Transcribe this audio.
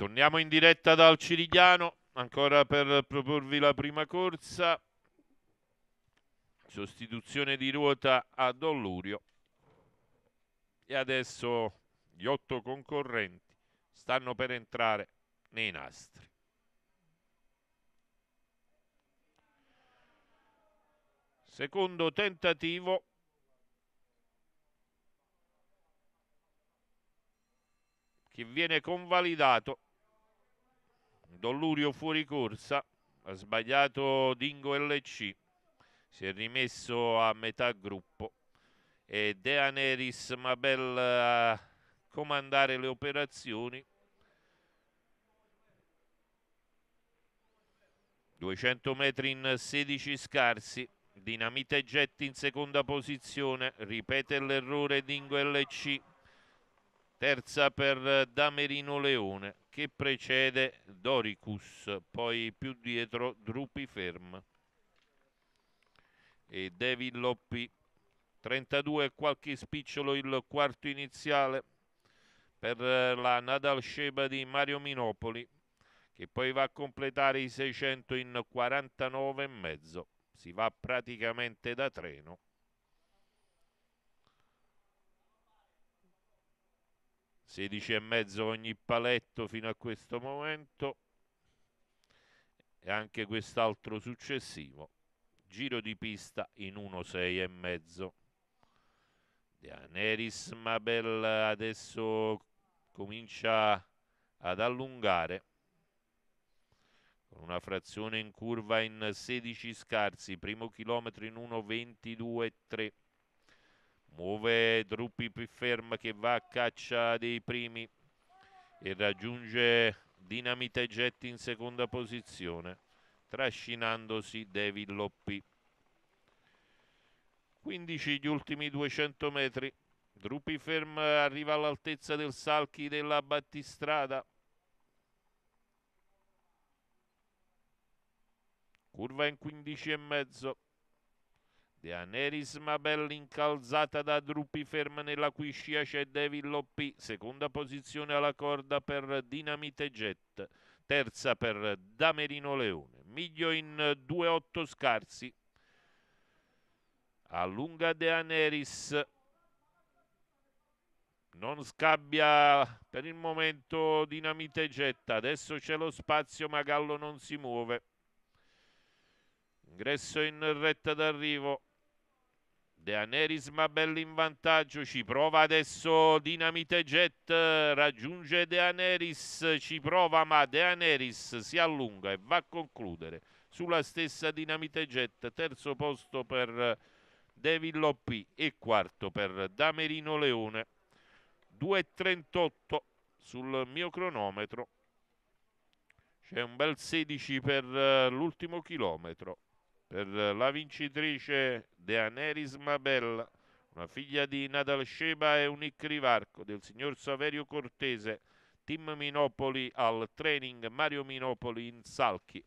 Torniamo in diretta dal Cirigliano, ancora per proporvi la prima corsa. Sostituzione di ruota a Dollurio. E adesso gli otto concorrenti stanno per entrare nei nastri. Secondo tentativo. Che viene convalidato Dollurio fuori corsa, ha sbagliato Dingo LC, si è rimesso a metà gruppo e Deaneris Mabel eh, a comandare le operazioni. 200 metri in 16 scarsi, Dinamite Jet in seconda posizione, ripete l'errore Dingo LC terza per eh, Damerino Leone che precede Doricus, poi più dietro Drupi Ferm e David Loppi 32 e qualche spicciolo il quarto iniziale per eh, la Nadal Sheba di Mario Minopoli che poi va a completare i 600 in 49 e mezzo si va praticamente da treno 16,5 ogni paletto fino a questo momento e anche quest'altro successivo giro di pista in 1,6,5 Neris Mabel adesso comincia ad allungare con una frazione in curva in 16 scarsi primo chilometro in 1,22,3 muove Druppi più ferma che va a caccia dei primi e raggiunge Dinamite Getti in seconda posizione trascinandosi David Loppi 15 gli ultimi 200 metri Druppi ferma arriva all'altezza del Salchi della Battistrada curva in 15 e mezzo De Aneris Bell incalzata da Drupi ferma nella cui scia c'è David Loppi, seconda posizione alla corda per Dinamite Jet, terza per Damerino Leone, miglio in 2-8 scarsi, allunga De Aneris, non scabbia per il momento Dinamite Jet, adesso c'è lo spazio ma Gallo non si muove, ingresso in retta d'arrivo, De Deaneris Mabelli in vantaggio, ci prova adesso Dinamite Jet, raggiunge De Aneris, ci prova ma De Aneris si allunga e va a concludere sulla stessa Dinamite Jet, terzo posto per Devil Loppi e quarto per Damerino Leone. 2.38 sul mio cronometro, c'è un bel 16 per eh, l'ultimo chilometro per la vincitrice De Deaneris Mabella, una figlia di Nadal Sheba e Unic Rivarco del signor Saverio Cortese, Team Minopoli al training Mario Minopoli in Salchi.